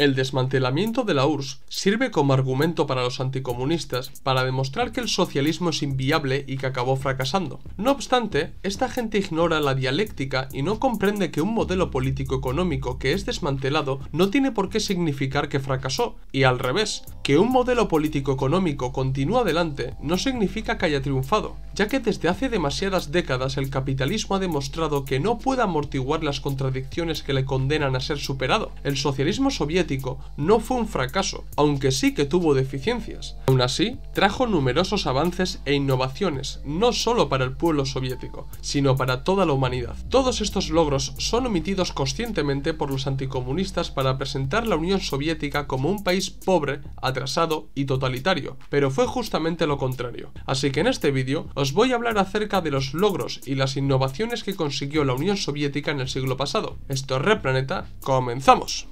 El desmantelamiento de la URSS sirve como argumento para los anticomunistas para demostrar que el socialismo es inviable y que acabó fracasando. No obstante, esta gente ignora la dialéctica y no comprende que un modelo político-económico que es desmantelado no tiene por qué significar que fracasó, y al revés, que un modelo político-económico continúa adelante no significa que haya triunfado, ya que desde hace demasiadas décadas el capitalismo ha demostrado que no puede amortiguar las contradicciones que le condenan a ser superado. El socialismo soviético no fue un fracaso, aunque sí que tuvo deficiencias. Aún así, trajo numerosos avances e innovaciones, no solo para el pueblo soviético, sino para toda la humanidad. Todos estos logros son omitidos conscientemente por los anticomunistas para presentar la Unión Soviética como un país pobre, atrasado y totalitario, pero fue justamente lo contrario. Así que en este vídeo os voy a hablar acerca de los logros y las innovaciones que consiguió la Unión Soviética en el siglo pasado. Esto es Planeta, comenzamos.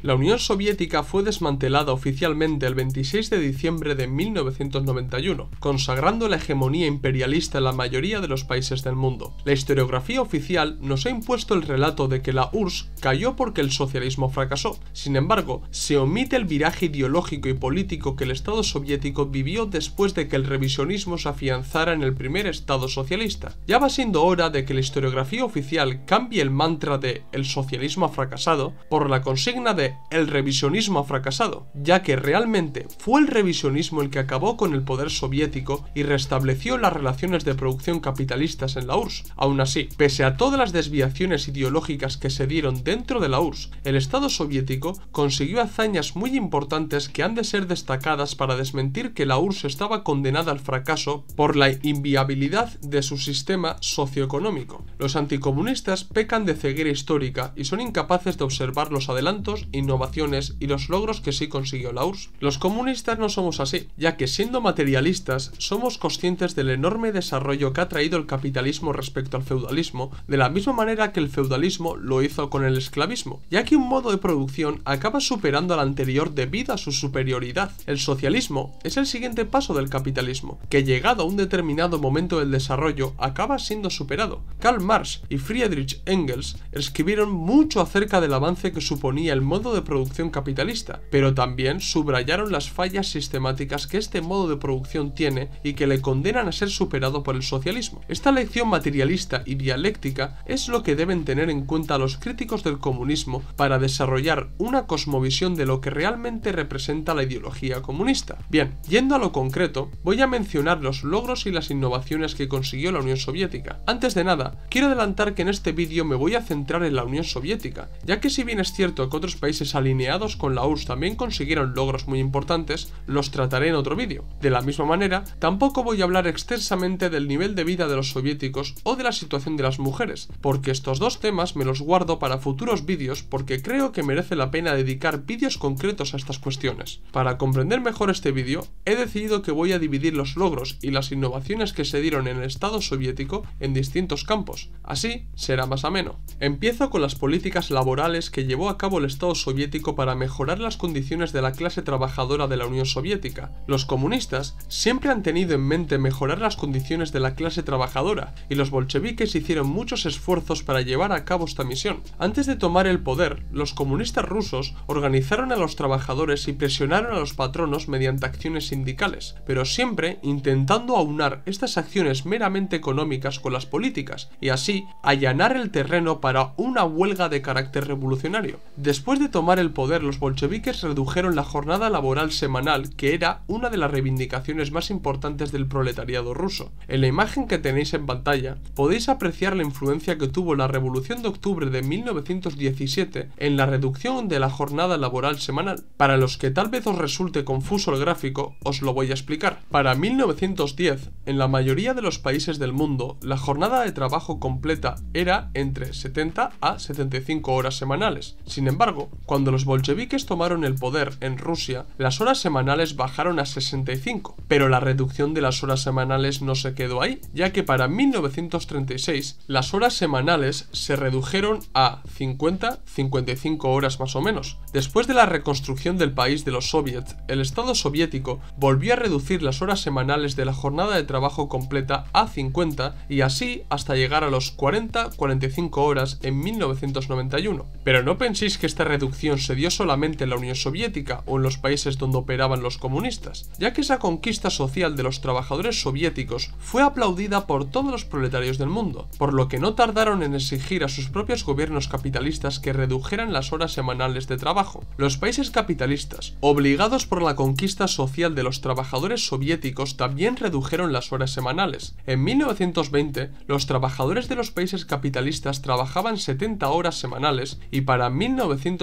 La Unión Soviética fue desmantelada oficialmente el 26 de diciembre de 1991, consagrando la hegemonía imperialista en la mayoría de los países del mundo. La historiografía oficial nos ha impuesto el relato de que la URSS cayó porque el socialismo fracasó. Sin embargo, se omite el viraje ideológico y político que el Estado soviético vivió después de que el revisionismo se afianzara en el primer Estado socialista. Ya va siendo hora de que la historiografía oficial cambie el mantra de el socialismo ha fracasado por la consigna de el revisionismo ha fracasado, ya que realmente fue el revisionismo el que acabó con el poder soviético y restableció las relaciones de producción capitalistas en la URSS. Aún así, pese a todas las desviaciones ideológicas que se dieron dentro de la URSS, el Estado soviético consiguió hazañas muy importantes que han de ser destacadas para desmentir que la URSS estaba condenada al fracaso por la inviabilidad de su sistema socioeconómico. Los anticomunistas pecan de ceguera histórica y son incapaces de observar los adelantos innovaciones y los logros que sí consiguió la URSS. Los comunistas no somos así, ya que siendo materialistas somos conscientes del enorme desarrollo que ha traído el capitalismo respecto al feudalismo, de la misma manera que el feudalismo lo hizo con el esclavismo, ya que un modo de producción acaba superando al anterior debido a su superioridad. El socialismo es el siguiente paso del capitalismo, que llegado a un determinado momento del desarrollo acaba siendo superado. Karl Marx y Friedrich Engels escribieron mucho acerca del avance que suponía el modo de producción capitalista, pero también subrayaron las fallas sistemáticas que este modo de producción tiene y que le condenan a ser superado por el socialismo. Esta lección materialista y dialéctica es lo que deben tener en cuenta los críticos del comunismo para desarrollar una cosmovisión de lo que realmente representa la ideología comunista. Bien, yendo a lo concreto, voy a mencionar los logros y las innovaciones que consiguió la Unión Soviética. Antes de nada, quiero adelantar que en este vídeo me voy a centrar en la Unión Soviética, ya que si bien es cierto que otros países alineados con la URSS también consiguieron logros muy importantes, los trataré en otro vídeo. De la misma manera, tampoco voy a hablar extensamente del nivel de vida de los soviéticos o de la situación de las mujeres, porque estos dos temas me los guardo para futuros vídeos porque creo que merece la pena dedicar vídeos concretos a estas cuestiones. Para comprender mejor este vídeo, he decidido que voy a dividir los logros y las innovaciones que se dieron en el Estado soviético en distintos campos, así será más ameno. Empiezo con las políticas laborales que llevó a cabo el Estado soviético para mejorar las condiciones de la clase trabajadora de la Unión Soviética. Los comunistas siempre han tenido en mente mejorar las condiciones de la clase trabajadora, y los bolcheviques hicieron muchos esfuerzos para llevar a cabo esta misión. Antes de tomar el poder, los comunistas rusos organizaron a los trabajadores y presionaron a los patronos mediante acciones sindicales, pero siempre intentando aunar estas acciones meramente económicas con las políticas, y así allanar el terreno para una huelga de carácter revolucionario. Después de tomar el poder, los bolcheviques redujeron la jornada laboral semanal, que era una de las reivindicaciones más importantes del proletariado ruso. En la imagen que tenéis en pantalla, podéis apreciar la influencia que tuvo la Revolución de Octubre de 1917 en la reducción de la jornada laboral semanal. Para los que tal vez os resulte confuso el gráfico, os lo voy a explicar. Para 1910, en la mayoría de los países del mundo, la jornada de trabajo completa era entre 70 a 75 horas semanales. Sin embargo, cuando los bolcheviques tomaron el poder en Rusia, las horas semanales bajaron a 65, pero la reducción de las horas semanales no se quedó ahí, ya que para 1936 las horas semanales se redujeron a 50-55 horas más o menos. Después de la reconstrucción del país de los soviets, el Estado soviético volvió a reducir las horas semanales de la jornada de trabajo completa a 50 y así hasta llegar a los 40-45 horas en 1991. Pero no penséis que esta reducción se dio solamente en la Unión Soviética o en los países donde operaban los comunistas, ya que esa conquista social de los trabajadores soviéticos fue aplaudida por todos los proletarios del mundo, por lo que no tardaron en exigir a sus propios gobiernos capitalistas que redujeran las horas semanales de trabajo. Los países capitalistas, obligados por la conquista social de los trabajadores soviéticos, también redujeron las horas semanales. En 1920, los trabajadores de los países capitalistas trabajaban 70 horas semanales y para 1990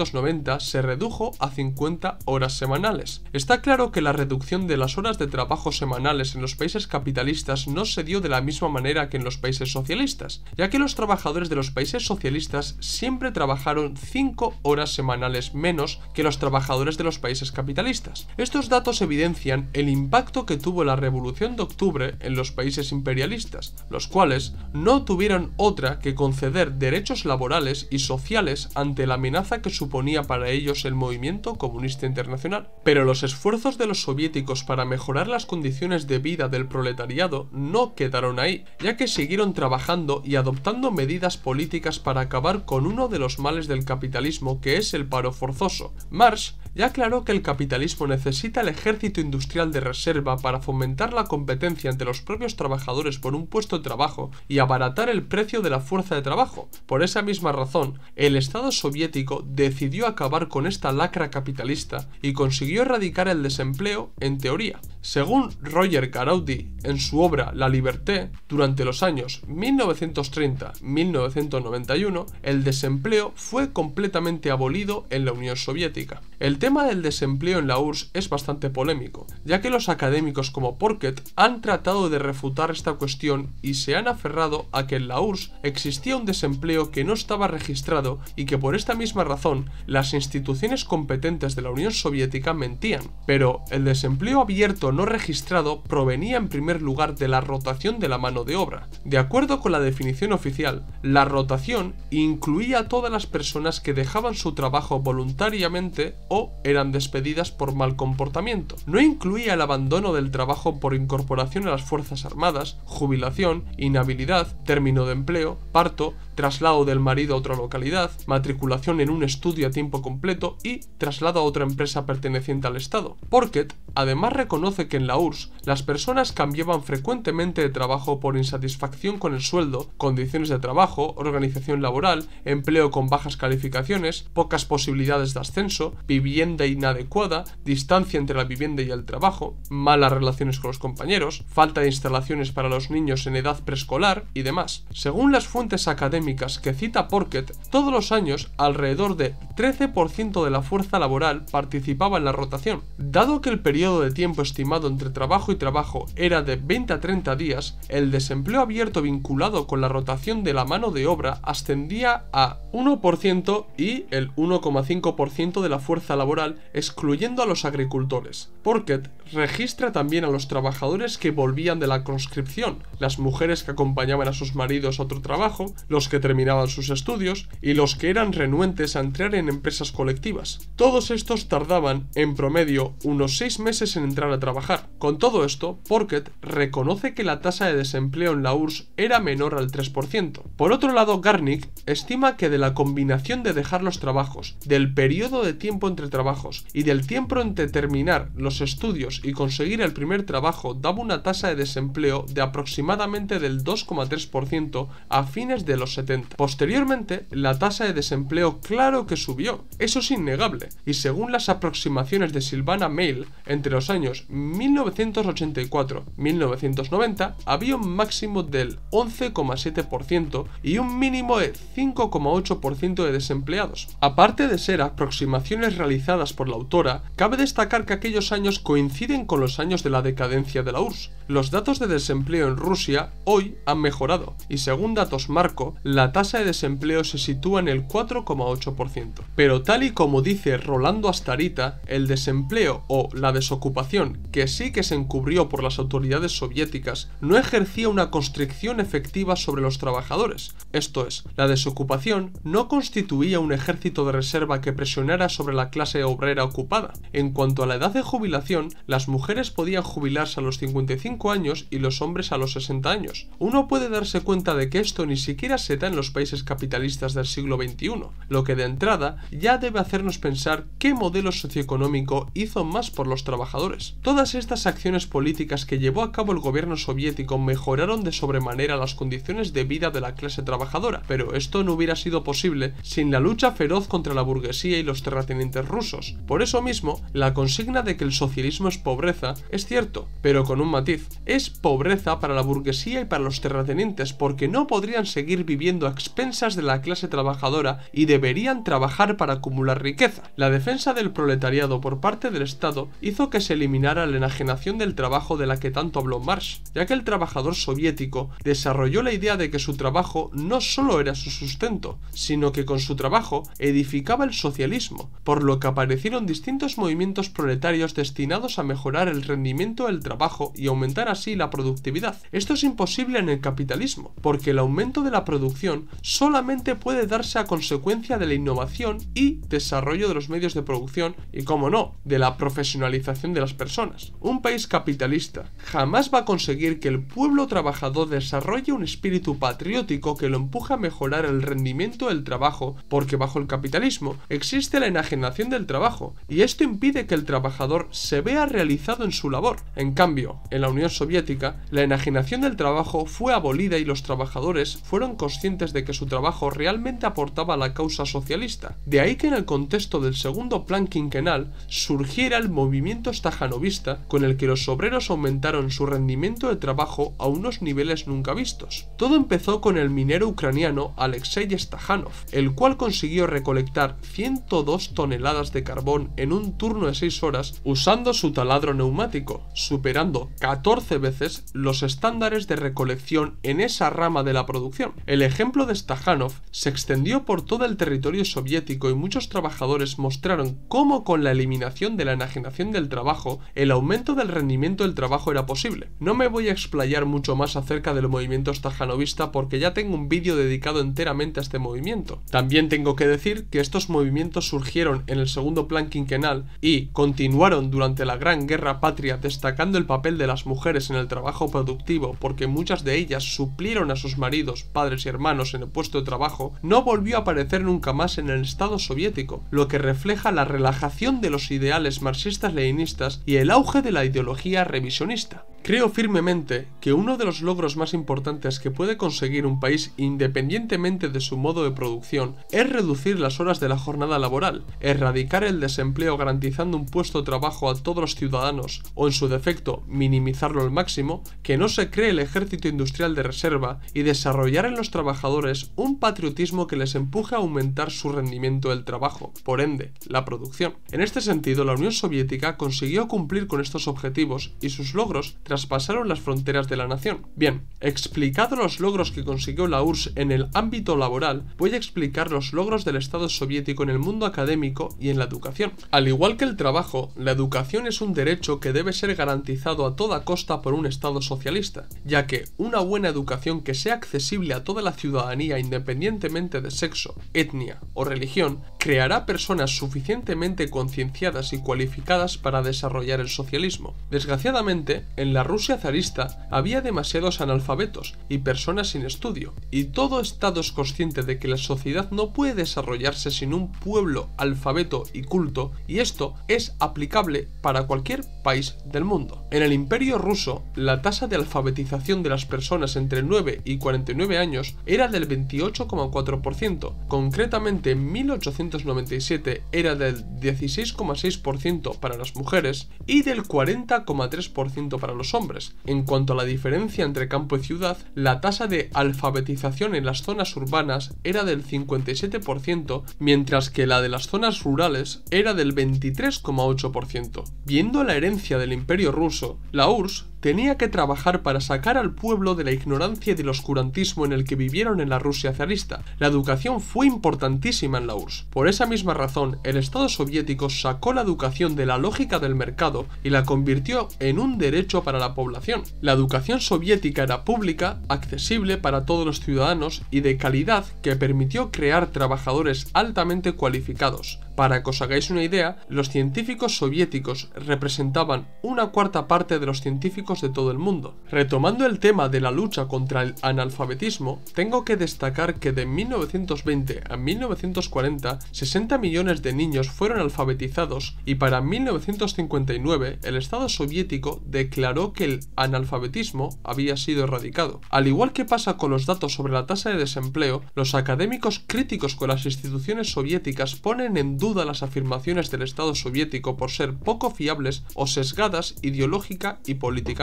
se redujo a 50 horas semanales. Está claro que la reducción de las horas de trabajo semanales en los países capitalistas no se dio de la misma manera que en los países socialistas, ya que los trabajadores de los países socialistas siempre trabajaron 5 horas semanales menos que los trabajadores de los países capitalistas. Estos datos evidencian el impacto que tuvo la Revolución de Octubre en los países imperialistas, los cuales no tuvieron otra que conceder derechos laborales y sociales ante la amenaza que suponía para ellos el movimiento comunista internacional. Pero los esfuerzos de los soviéticos para mejorar las condiciones de vida del proletariado no quedaron ahí, ya que siguieron trabajando y adoptando medidas políticas para acabar con uno de los males del capitalismo que es el paro forzoso. Marx ya aclaró que el capitalismo necesita el ejército industrial de reserva para fomentar la competencia entre los propios trabajadores por un puesto de trabajo y abaratar el precio de la fuerza de trabajo. Por esa misma razón, el Estado soviético decidió acabar con esta lacra capitalista y consiguió erradicar el desempleo en teoría. Según Roger Caraudi en su obra La Liberté, durante los años 1930-1991 el desempleo fue completamente abolido en la Unión Soviética. El tema del desempleo en la URSS es bastante polémico, ya que los académicos como Porket han tratado de refutar esta cuestión y se han aferrado a que en la URSS existía un desempleo que no estaba registrado y que por esta misma razón las instituciones competentes de la Unión Soviética mentían. Pero el desempleo abierto no registrado provenía en primer lugar de la rotación de la mano de obra. De acuerdo con la definición oficial, la rotación incluía a todas las personas que dejaban su trabajo voluntariamente o eran despedidas por mal comportamiento. No incluía el abandono del trabajo por incorporación a las Fuerzas Armadas, jubilación, inhabilidad, término de empleo, parto, traslado del marido a otra localidad, matriculación en un estudio a tiempo completo y traslado a otra empresa perteneciente al Estado. Porket además reconoce que en la URSS las personas cambiaban frecuentemente de trabajo por insatisfacción con el sueldo, condiciones de trabajo, organización laboral, empleo con bajas calificaciones, pocas posibilidades de ascenso, vivienda inadecuada, distancia entre la vivienda y el trabajo, malas relaciones con los compañeros, falta de instalaciones para los niños en edad preescolar y demás. Según las fuentes académicas, que cita Porquet todos los años alrededor de 13% de la fuerza laboral participaba en la rotación. Dado que el periodo de tiempo estimado entre trabajo y trabajo era de 20 a 30 días, el desempleo abierto vinculado con la rotación de la mano de obra ascendía a 1% y el 1,5% de la fuerza laboral excluyendo a los agricultores. Porquet registra también a los trabajadores que volvían de la conscripción, las mujeres que acompañaban a sus maridos a otro trabajo, los que terminaban sus estudios y los que eran renuentes a entrar en empresas colectivas. Todos estos tardaban, en promedio, unos seis meses en entrar a trabajar. Con todo esto, Porket reconoce que la tasa de desempleo en la URSS era menor al 3%. Por otro lado, Garnick estima que de la combinación de dejar los trabajos, del periodo de tiempo entre trabajos y del tiempo entre terminar los estudios y conseguir el primer trabajo daba una tasa de desempleo de aproximadamente del 2,3% a fines de los 70. Posteriormente, la tasa de desempleo claro que subió, eso es innegable, y según las aproximaciones de Silvana Mail, entre los años 1984-1990 había un máximo del 11,7% y un mínimo de 5,8% de desempleados. Aparte de ser aproximaciones realizadas por la autora, cabe destacar que aquellos años coinciden con los años de la decadencia de la URSS. Los datos de desempleo en Rusia hoy han mejorado, y según datos Marco, la tasa de desempleo se sitúa en el 4,8%. Pero tal y como dice Rolando Astarita, el desempleo o la desocupación, que sí que se encubrió por las autoridades soviéticas, no ejercía una constricción efectiva sobre los trabajadores. Esto es, la desocupación no constituía un ejército de reserva que presionara sobre la clase obrera ocupada. En cuanto a la edad de jubilación, las mujeres podían jubilarse a los 55 años y los hombres a los 60 años. Uno puede darse cuenta de que esto ni siquiera se da en los países capitalistas del siglo XXI, lo que de entrada ya debe hacernos pensar qué modelo socioeconómico hizo más por los trabajadores. Todas estas acciones políticas que llevó a cabo el gobierno soviético mejoraron de sobremanera las condiciones de vida de la clase trabajadora, pero esto no hubiera sido posible sin la lucha feroz contra la burguesía y los terratenientes rusos. Por eso mismo, la consigna de que el socialismo es pobreza es cierto, pero con un matiz. Es pobreza para la burguesía y para los terratenientes porque no podrían seguir viviendo a expensas de la clase trabajadora y deberían trabajar para acumular riqueza. La defensa del proletariado por parte del Estado hizo que se eliminara la enajenación del trabajo de la que tanto habló Marx, ya que el trabajador soviético desarrolló la idea de que su trabajo no solo era su sustento, sino que con su trabajo edificaba el socialismo, por lo que aparecieron distintos movimientos proletarios destinados a mejorar el rendimiento del trabajo y aumentar así la productividad. Esto es imposible en el capitalismo, porque el aumento de la producción solamente puede darse a consecuencia de la innovación y desarrollo de los medios de producción y, como no, de la profesionalización de las personas. Un país capitalista jamás va a conseguir que el pueblo trabajador desarrolle un espíritu patriótico que lo empuje a mejorar el rendimiento del trabajo, porque bajo el capitalismo existe la enajenación del trabajo y esto impide que el trabajador se vea realizado en su labor. En cambio, en la Unión Soviética, la enajenación del trabajo fue abolida y los trabajadores fueron conscientes de que su trabajo realmente aportaba a la causa socialista. De ahí que en el contexto del segundo plan quinquenal surgiera el movimiento stajanovista con el que los obreros aumentaron su rendimiento de trabajo a unos niveles nunca vistos. Todo empezó con el minero ucraniano Alexei Stajanov, el cual consiguió recolectar 102 toneladas de carbón en un turno de 6 horas usando su taladro neumático, superando 14 veces los estándares de recolección en esa rama de la producción. El ejemplo de Stakhanov se extendió por todo el territorio soviético y muchos trabajadores mostraron cómo con la eliminación de la enajenación del trabajo, el aumento del rendimiento del trabajo era posible. No me voy a explayar mucho más acerca del movimiento stajanovista, porque ya tengo un vídeo dedicado enteramente a este movimiento. También tengo que decir que estos movimientos surgieron en el segundo plan quinquenal y continuaron durante la Gran Guerra Patria destacando el papel de las mujeres en el trabajo productivo porque muchas de ellas suplieron a sus maridos, padres y hermanos en el puesto de trabajo, no volvió a aparecer nunca más en el Estado soviético, lo que refleja la relajación de los ideales marxistas-leninistas y el auge de la ideología revisionista. Creo firmemente que uno de los logros más importantes que puede conseguir un país independientemente de su modo de producción es reducir las horas de la jornada laboral, erradicar el desempleo garantizando un puesto de trabajo a todos los ciudadanos o en su defecto minimizarlo al máximo, que no se cree el ejército industrial de reserva y desarrollar en los trabajadores un patriotismo que les empuje a aumentar su rendimiento del trabajo, por ende, la producción. En este sentido, la Unión Soviética consiguió cumplir con estos objetivos y sus logros tras traspasaron las fronteras de la nación. Bien, explicado los logros que consiguió la URSS en el ámbito laboral, voy a explicar los logros del Estado soviético en el mundo académico y en la educación. Al igual que el trabajo, la educación es un derecho que debe ser garantizado a toda costa por un Estado socialista, ya que una buena educación que sea accesible a toda la ciudadanía independientemente de sexo, etnia o religión creará personas suficientemente concienciadas y cualificadas para desarrollar el socialismo. Desgraciadamente, en la Rusia zarista había demasiados analfabetos y personas sin estudio, y todo Estado es consciente de que la sociedad no puede desarrollarse sin un pueblo alfabeto y culto, y esto es aplicable para cualquier país del mundo. En el imperio ruso, la tasa de alfabetización de las personas entre 9 y 49 años era del 28,4%, concretamente en 1800 1997 era del 16,6% para las mujeres y del 40,3% para los hombres. En cuanto a la diferencia entre campo y ciudad, la tasa de alfabetización en las zonas urbanas era del 57%, mientras que la de las zonas rurales era del 23,8%. Viendo la herencia del imperio ruso, la URSS tenía que trabajar para sacar al pueblo de la ignorancia y del oscurantismo en el que vivieron en la Rusia zarista. La educación fue importantísima en la URSS. Por esa misma razón, el Estado soviético sacó la educación de la lógica del mercado y la convirtió en un derecho para la población. La educación soviética era pública, accesible para todos los ciudadanos y de calidad que permitió crear trabajadores altamente cualificados. Para que os hagáis una idea, los científicos soviéticos representaban una cuarta parte de los científicos de todo el mundo. Retomando el tema de la lucha contra el analfabetismo, tengo que destacar que de 1920 a 1940, 60 millones de niños fueron alfabetizados y para 1959 el Estado soviético declaró que el analfabetismo había sido erradicado. Al igual que pasa con los datos sobre la tasa de desempleo, los académicos críticos con las instituciones soviéticas ponen en duda las afirmaciones del Estado soviético por ser poco fiables o sesgadas ideológica y política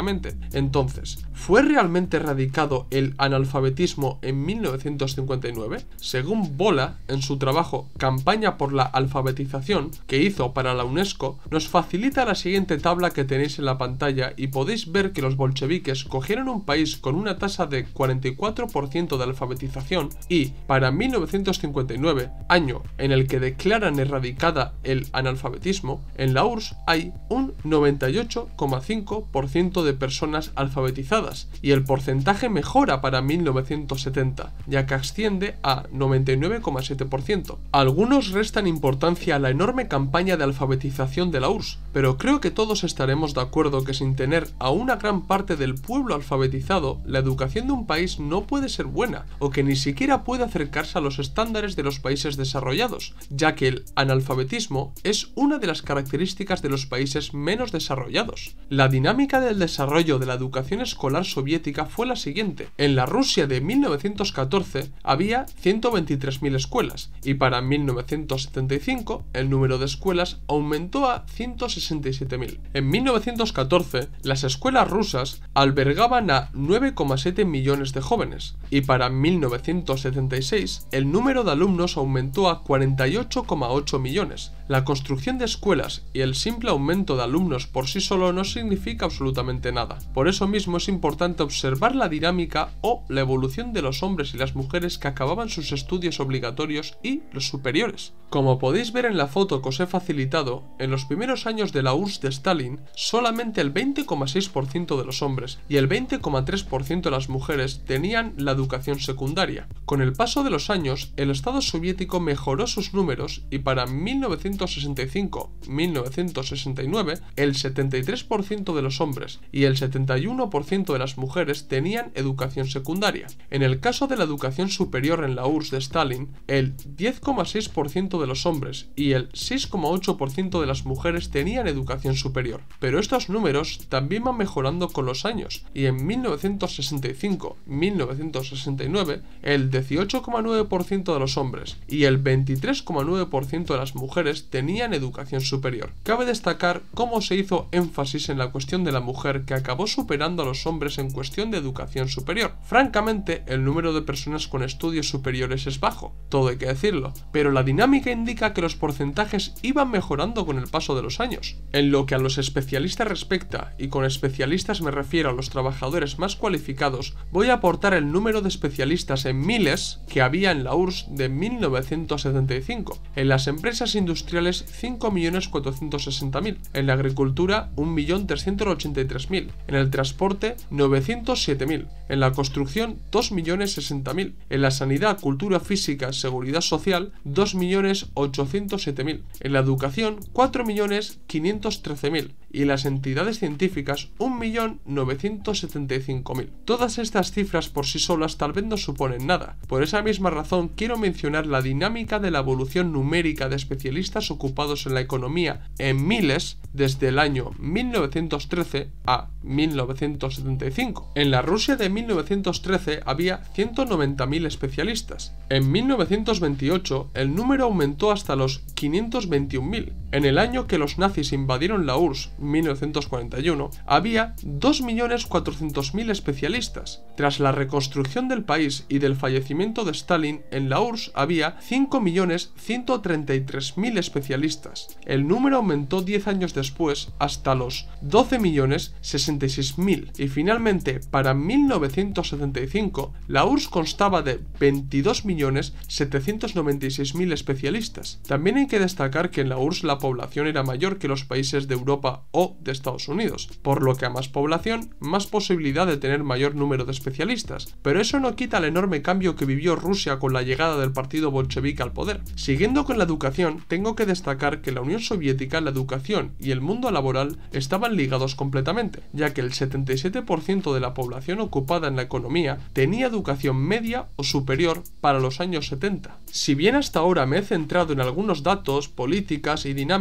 entonces, ¿fue realmente erradicado el analfabetismo en 1959? Según Bola, en su trabajo Campaña por la alfabetización, que hizo para la UNESCO, nos facilita la siguiente tabla que tenéis en la pantalla y podéis ver que los bolcheviques cogieron un país con una tasa de 44% de alfabetización y, para 1959, año en el que declaran erradicada el analfabetismo, en la URSS hay un 98,5% de de personas alfabetizadas y el porcentaje mejora para 1970, ya que asciende a 99,7%. Algunos restan importancia a la enorme campaña de alfabetización de la URSS, pero creo que todos estaremos de acuerdo que sin tener a una gran parte del pueblo alfabetizado, la educación de un país no puede ser buena o que ni siquiera puede acercarse a los estándares de los países desarrollados, ya que el analfabetismo es una de las características de los países menos desarrollados. La dinámica del desarrollo desarrollo de la educación escolar soviética fue la siguiente. En la Rusia de 1914 había 123.000 escuelas y para 1975 el número de escuelas aumentó a 167.000. En 1914 las escuelas rusas albergaban a 9,7 millones de jóvenes y para 1976 el número de alumnos aumentó a 48,8 millones. La construcción de escuelas y el simple aumento de alumnos por sí solo no significa absolutamente nada. Por eso mismo es importante observar la dinámica o la evolución de los hombres y las mujeres que acababan sus estudios obligatorios y los superiores. Como podéis ver en la foto que os he facilitado, en los primeros años de la URSS de Stalin, solamente el 20,6% de los hombres y el 20,3% de las mujeres tenían la educación secundaria. Con el paso de los años, el Estado soviético mejoró sus números y para 1965-1969 el 73% de los hombres y el 71% de las mujeres tenían educación secundaria. En el caso de la educación superior en la URSS de Stalin, el 10,6% de los hombres y el 6,8% de las mujeres tenían educación superior. Pero estos números también van mejorando con los años y en 1965-1969 el 18,9% de los hombres y el 23,9% de las mujeres tenían educación superior. Cabe destacar cómo se hizo énfasis en la cuestión de la mujer que acabó superando a los hombres en cuestión de educación superior. Francamente, el número de personas con estudios superiores es bajo, todo hay que decirlo, pero la dinámica indica que los porcentajes iban mejorando con el paso de los años. En lo que a los especialistas respecta, y con especialistas me refiero a los trabajadores más cualificados, voy a aportar el número de especialistas en miles que había en la URSS de 1975. En las empresas industriales 5.460.000, en la agricultura 1.383.000 en el transporte 907.000, en la construcción 2.060.000, en la sanidad, cultura física, seguridad social 2.807.000, en la educación 4.513.000 y en las entidades científicas 1.975.000. Todas estas cifras por sí solas tal vez no suponen nada. Por esa misma razón quiero mencionar la dinámica de la evolución numérica de especialistas ocupados en la economía en miles desde el año 1913 a 1975. En la Rusia de 1913 había 190.000 especialistas. En 1928 el número aumentó hasta los 521.000 en el año que los nazis invadieron la URSS, 1941, había 2.400.000 especialistas. Tras la reconstrucción del país y del fallecimiento de Stalin, en la URSS había 5.133.000 especialistas. El número aumentó 10 años después hasta los 12.066.000 y finalmente para 1975 la URSS constaba de 22.796.000 especialistas. También hay que destacar que en la URSS la población era mayor que los países de Europa o de Estados Unidos, por lo que a más población, más posibilidad de tener mayor número de especialistas. Pero eso no quita el enorme cambio que vivió Rusia con la llegada del partido bolchevique al poder. Siguiendo con la educación, tengo que destacar que la Unión Soviética, la educación y el mundo laboral estaban ligados completamente, ya que el 77% de la población ocupada en la economía tenía educación media o superior para los años 70. Si bien hasta ahora me he centrado en algunos datos, políticas y dinámicas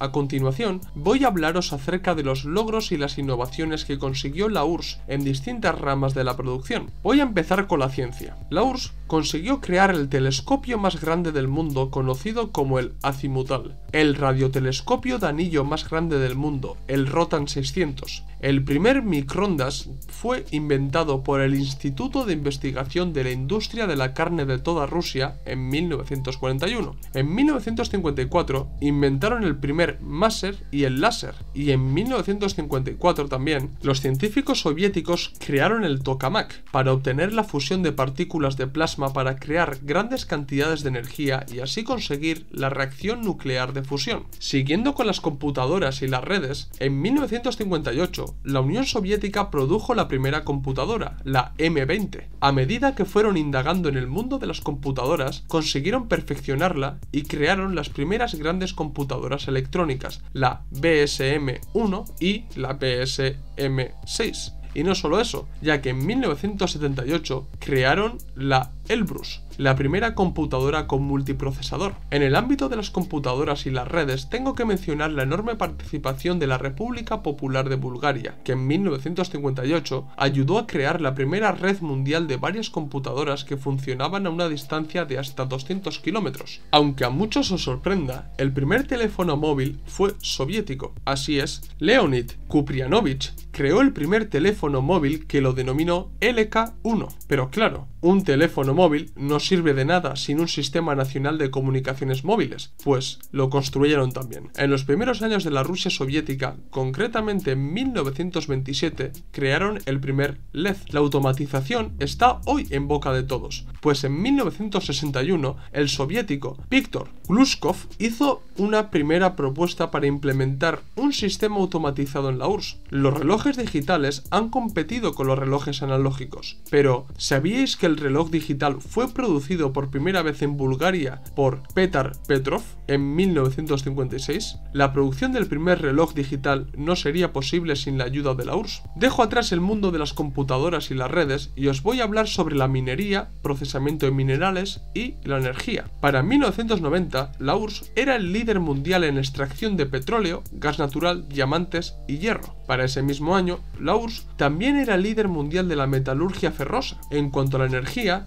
a continuación voy a hablaros acerca de los logros y las innovaciones que consiguió la URSS en distintas ramas de la producción. Voy a empezar con la ciencia. La URSS consiguió crear el telescopio más grande del mundo conocido como el azimutal, el radiotelescopio de anillo más grande del mundo, el Rotan 600, el primer microondas fue inventado por el Instituto de Investigación de la Industria de la Carne de toda Rusia en 1941. En 1954 inventaron el primer Maser y el láser, y en 1954 también los científicos soviéticos crearon el tokamak para obtener la fusión de partículas de plasma para crear grandes cantidades de energía y así conseguir la reacción nuclear de fusión. Siguiendo con las computadoras y las redes, en 1958 la Unión Soviética produjo la primera computadora, la M20. A medida que fueron indagando en el mundo de las computadoras, consiguieron perfeccionarla y crearon las primeras grandes computadoras electrónicas, la BSM-1 y la BSM-6. Y no solo eso, ya que en 1978 crearon la Elbrus, la primera computadora con multiprocesador. En el ámbito de las computadoras y las redes tengo que mencionar la enorme participación de la República Popular de Bulgaria, que en 1958 ayudó a crear la primera red mundial de varias computadoras que funcionaban a una distancia de hasta 200 kilómetros. Aunque a muchos os sorprenda, el primer teléfono móvil fue soviético. Así es, Leonid Kuprianovich creó el primer teléfono móvil que lo denominó LK-1. Pero claro, un teléfono móvil no sirve de nada sin un sistema nacional de comunicaciones móviles, pues lo construyeron también. En los primeros años de la Rusia soviética, concretamente en 1927, crearon el primer LED. La automatización está hoy en boca de todos, pues en 1961 el soviético Viktor Gluskov hizo una primera propuesta para implementar un sistema automatizado en la URSS. Los relojes digitales han competido con los relojes analógicos, pero ¿sabíais que el reloj digital fue producido por primera vez en Bulgaria por Petar Petrov en 1956, la producción del primer reloj digital no sería posible sin la ayuda de la URSS. Dejo atrás el mundo de las computadoras y las redes y os voy a hablar sobre la minería, procesamiento de minerales y la energía. Para 1990, la URSS era el líder mundial en extracción de petróleo, gas natural, diamantes y hierro. Para ese mismo año, la URSS también era líder mundial de la metalurgia ferrosa. En cuanto a la energía,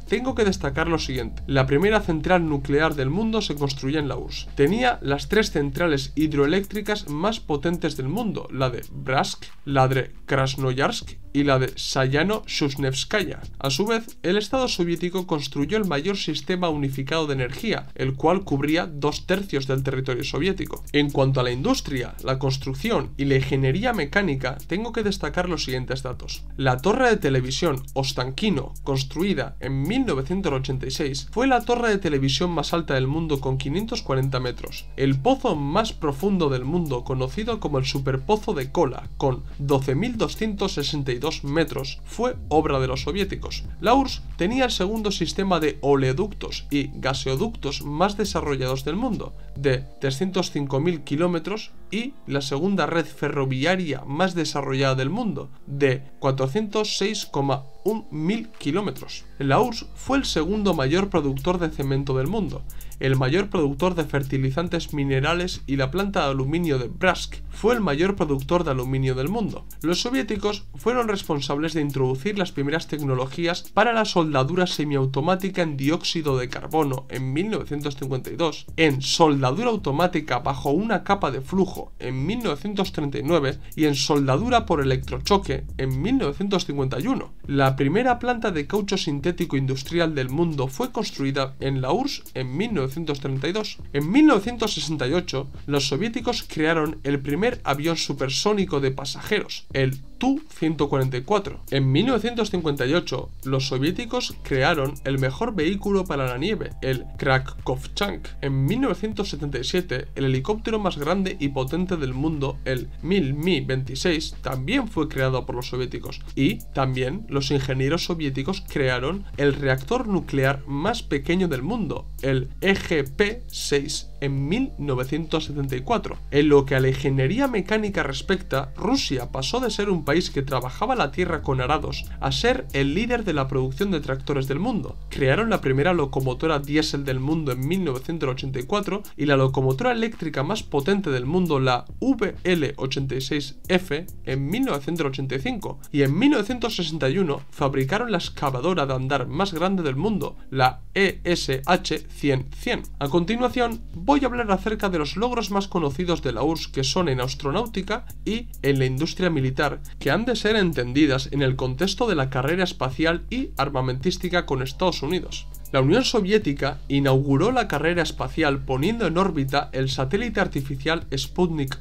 tengo que destacar lo siguiente. La primera central nuclear del mundo se construyó en la URSS. Tenía las tres centrales hidroeléctricas más potentes del mundo, la de Brask, la de Krasnoyarsk y la de Sayano-Shushnevskaya. A su vez, el Estado soviético construyó el mayor sistema unificado de energía, el cual cubría dos tercios del territorio soviético. En cuanto a la industria, la construcción y la ingeniería mecánica, tengo que destacar los siguientes datos. La torre de televisión Ostankino, construida en 1986 fue la torre de televisión más alta del mundo con 540 metros, el pozo más profundo del mundo conocido como el Superpozo de Kola con 12.262 metros, fue obra de los soviéticos. La URSS tenía el segundo sistema de oleoductos y gaseoductos más desarrollados del mundo, de 305.000 kilómetros y la segunda red ferroviaria más desarrollada del mundo, de 406,1 mil kilómetros. La URSS fue el segundo mayor productor de cemento del mundo el mayor productor de fertilizantes minerales y la planta de aluminio de Brask fue el mayor productor de aluminio del mundo. Los soviéticos fueron responsables de introducir las primeras tecnologías para la soldadura semiautomática en dióxido de carbono en 1952, en soldadura automática bajo una capa de flujo en 1939 y en soldadura por electrochoque en 1951. La primera planta de caucho sintético industrial del mundo fue construida en la URSS en 1951. 1932. En 1968, los soviéticos crearon el primer avión supersónico de pasajeros, el tu-144. En 1958, los soviéticos crearon el mejor vehículo para la nieve, el Krakovchank. En 1977, el helicóptero más grande y potente del mundo, el Mil-Mi-26, también fue creado por los soviéticos. Y también los ingenieros soviéticos crearon el reactor nuclear más pequeño del mundo, el EGP-6 en 1974. En lo que a la ingeniería mecánica respecta, Rusia pasó de ser un país que trabajaba la tierra con arados a ser el líder de la producción de tractores del mundo. Crearon la primera locomotora diésel del mundo en 1984 y la locomotora eléctrica más potente del mundo, la VL86F, en 1985. Y en 1961 fabricaron la excavadora de andar más grande del mundo, la ESH-100-100. A continuación, voy a hablar acerca de los logros más conocidos de la URSS que son en astronáutica y en la industria militar, que han de ser entendidas en el contexto de la carrera espacial y armamentística con Estados Unidos. La Unión Soviética inauguró la carrera espacial poniendo en órbita el satélite artificial Sputnik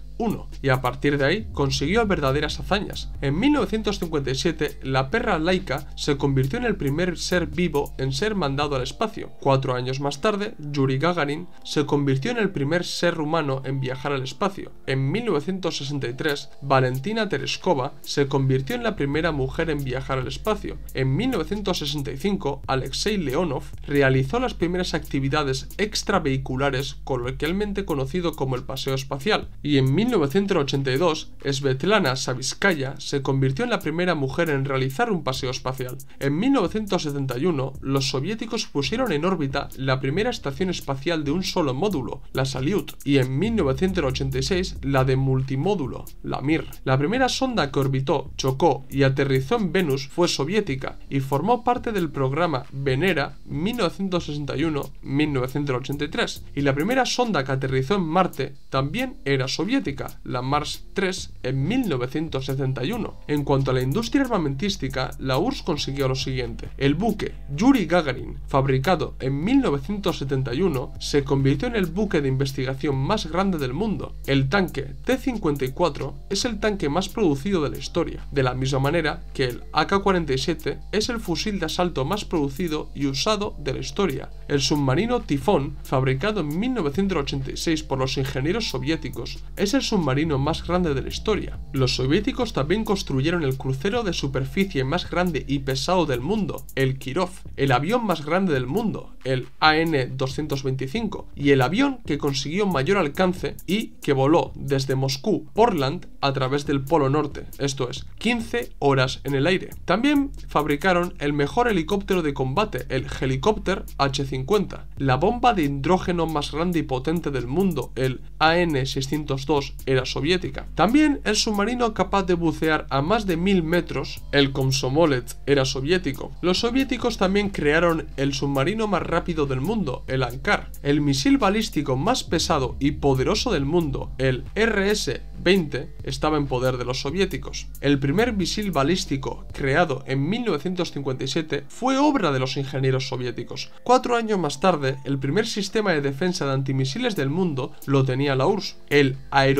y a partir de ahí consiguió verdaderas hazañas. En 1957, la perra laica se convirtió en el primer ser vivo en ser mandado al espacio. Cuatro años más tarde, Yuri Gagarin se convirtió en el primer ser humano en viajar al espacio. En 1963, Valentina Tereskova se convirtió en la primera mujer en viajar al espacio. En 1965, Alexei Leonov realizó las primeras actividades extravehiculares coloquialmente conocido como el paseo espacial, y en en 1982, Svetlana Savitskaya se convirtió en la primera mujer en realizar un paseo espacial. En 1971, los soviéticos pusieron en órbita la primera estación espacial de un solo módulo, la Salyut, y en 1986 la de multimódulo, la Mir. La primera sonda que orbitó, chocó y aterrizó en Venus fue soviética y formó parte del programa Venera 1961-1983, y la primera sonda que aterrizó en Marte también era soviética la Mars 3, en 1971. En cuanto a la industria armamentística, la URSS consiguió lo siguiente. El buque Yuri Gagarin, fabricado en 1971, se convirtió en el buque de investigación más grande del mundo. El tanque T-54 es el tanque más producido de la historia, de la misma manera que el AK-47 es el fusil de asalto más producido y usado de la historia. El submarino Tifón, fabricado en 1986 por los ingenieros soviéticos, es el submarino más grande de la historia. Los soviéticos también construyeron el crucero de superficie más grande y pesado del mundo, el Kirov, el avión más grande del mundo, el AN-225, y el avión que consiguió mayor alcance y que voló desde Moscú, Portland, a través del Polo Norte, esto es, 15 horas en el aire. También fabricaron el mejor helicóptero de combate, el helicóptero H-50, la bomba de hidrógeno más grande y potente del mundo, el AN-602 era soviética. También el submarino capaz de bucear a más de 1000 metros, el Komsomolets, era soviético. Los soviéticos también crearon el submarino más rápido del mundo, el Ankar. El misil balístico más pesado y poderoso del mundo, el RS-20, estaba en poder de los soviéticos. El primer misil balístico, creado en 1957, fue obra de los ingenieros soviéticos. Cuatro años más tarde, el primer sistema de defensa de antimisiles del mundo lo tenía la URSS, el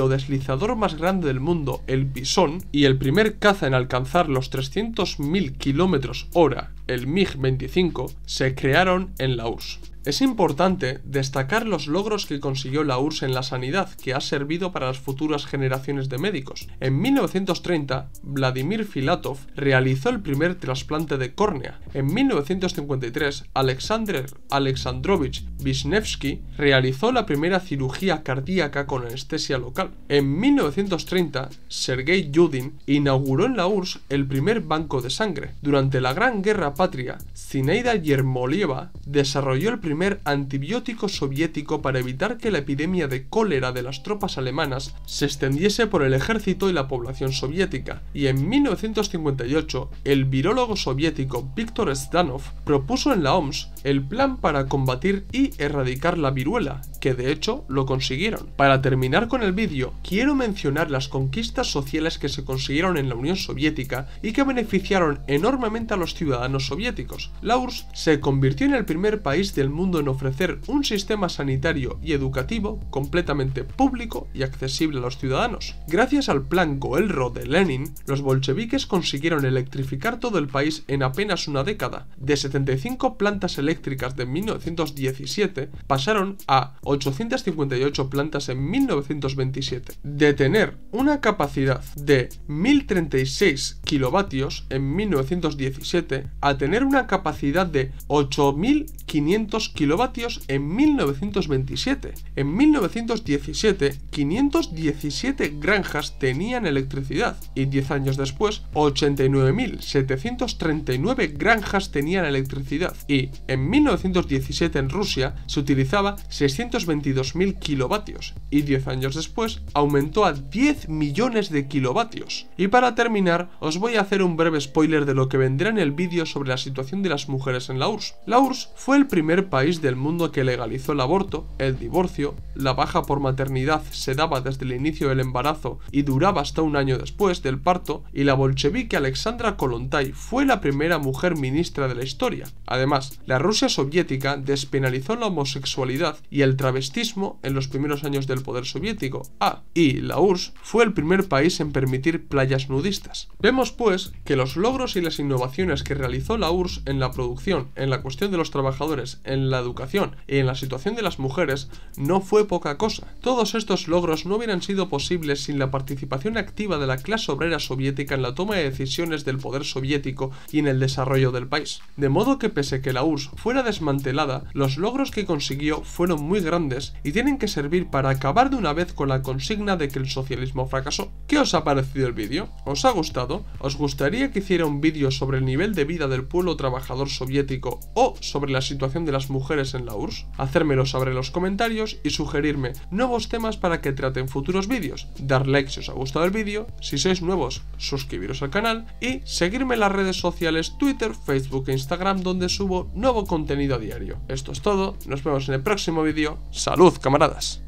deslizador más grande del mundo, el Bison, y el primer caza en alcanzar los 300.000 km hora, el MiG-25, se crearon en la URSS. Es importante destacar los logros que consiguió la URSS e en la sanidad, que ha servido para las futuras generaciones de médicos. En 1930, Vladimir Filatov realizó el primer trasplante de córnea. En 1953, Alexander Alexandrovich Vishnevsky realizó la primera cirugía cardíaca con anestesia local. En 1930, Sergei Yudin inauguró en la URSS e el primer banco de sangre. Durante la Gran Guerra Patria, Zinaida Yermolieva desarrolló el primer antibiótico soviético para evitar que la epidemia de cólera de las tropas alemanas se extendiese por el ejército y la población soviética, y en 1958 el virólogo soviético Viktor stanov propuso en la OMS el plan para combatir y erradicar la viruela, que de hecho lo consiguieron. Para terminar con el vídeo, quiero mencionar las conquistas sociales que se consiguieron en la Unión Soviética y que beneficiaron enormemente a los ciudadanos soviéticos. La URSS se convirtió en el primer país del mundo en ofrecer un sistema sanitario y educativo completamente público y accesible a los ciudadanos. Gracias al plan Goelro de Lenin, los bolcheviques consiguieron electrificar todo el país en apenas una década. De 75 plantas eléctricas de 1917 pasaron a 858 plantas en 1927. De tener una capacidad de 1036 kilovatios en 1917 a tener una capacidad de 8000 500 kilovatios en 1927. En 1917, 517 granjas tenían electricidad y 10 años después, 89.739 granjas tenían electricidad y en 1917 en Rusia se utilizaba 622.000 kilovatios y 10 años después aumentó a 10 millones de kilovatios. Y para terminar, os voy a hacer un breve spoiler de lo que vendrá en el vídeo sobre la situación de las mujeres en la URSS. La URSS fue el primer país del mundo que legalizó el aborto, el divorcio, la baja por maternidad se daba desde el inicio del embarazo y duraba hasta un año después del parto, y la bolchevique Alexandra Kolontai fue la primera mujer ministra de la historia. Además, la Rusia soviética despenalizó la homosexualidad y el travestismo en los primeros años del poder soviético. Ah, y la URSS fue el primer país en permitir playas nudistas. Vemos pues que los logros y las innovaciones que realizó la URSS en la producción, en la cuestión de los trabajadores en la educación y en la situación de las mujeres no fue poca cosa. Todos estos logros no hubieran sido posibles sin la participación activa de la clase obrera soviética en la toma de decisiones del poder soviético y en el desarrollo del país. De modo que pese que la URSS fuera desmantelada, los logros que consiguió fueron muy grandes y tienen que servir para acabar de una vez con la consigna de que el socialismo fracasó. ¿Qué os ha parecido el vídeo? ¿Os ha gustado? ¿Os gustaría que hiciera un vídeo sobre el nivel de vida del pueblo trabajador soviético o sobre la situación situación de las mujeres en la URSS, hacérmelo saber en los comentarios y sugerirme nuevos temas para que trate en futuros vídeos, dar like si os ha gustado el vídeo, si sois nuevos, suscribiros al canal y seguirme en las redes sociales Twitter, Facebook e Instagram donde subo nuevo contenido a diario. Esto es todo, nos vemos en el próximo vídeo. ¡Salud, camaradas!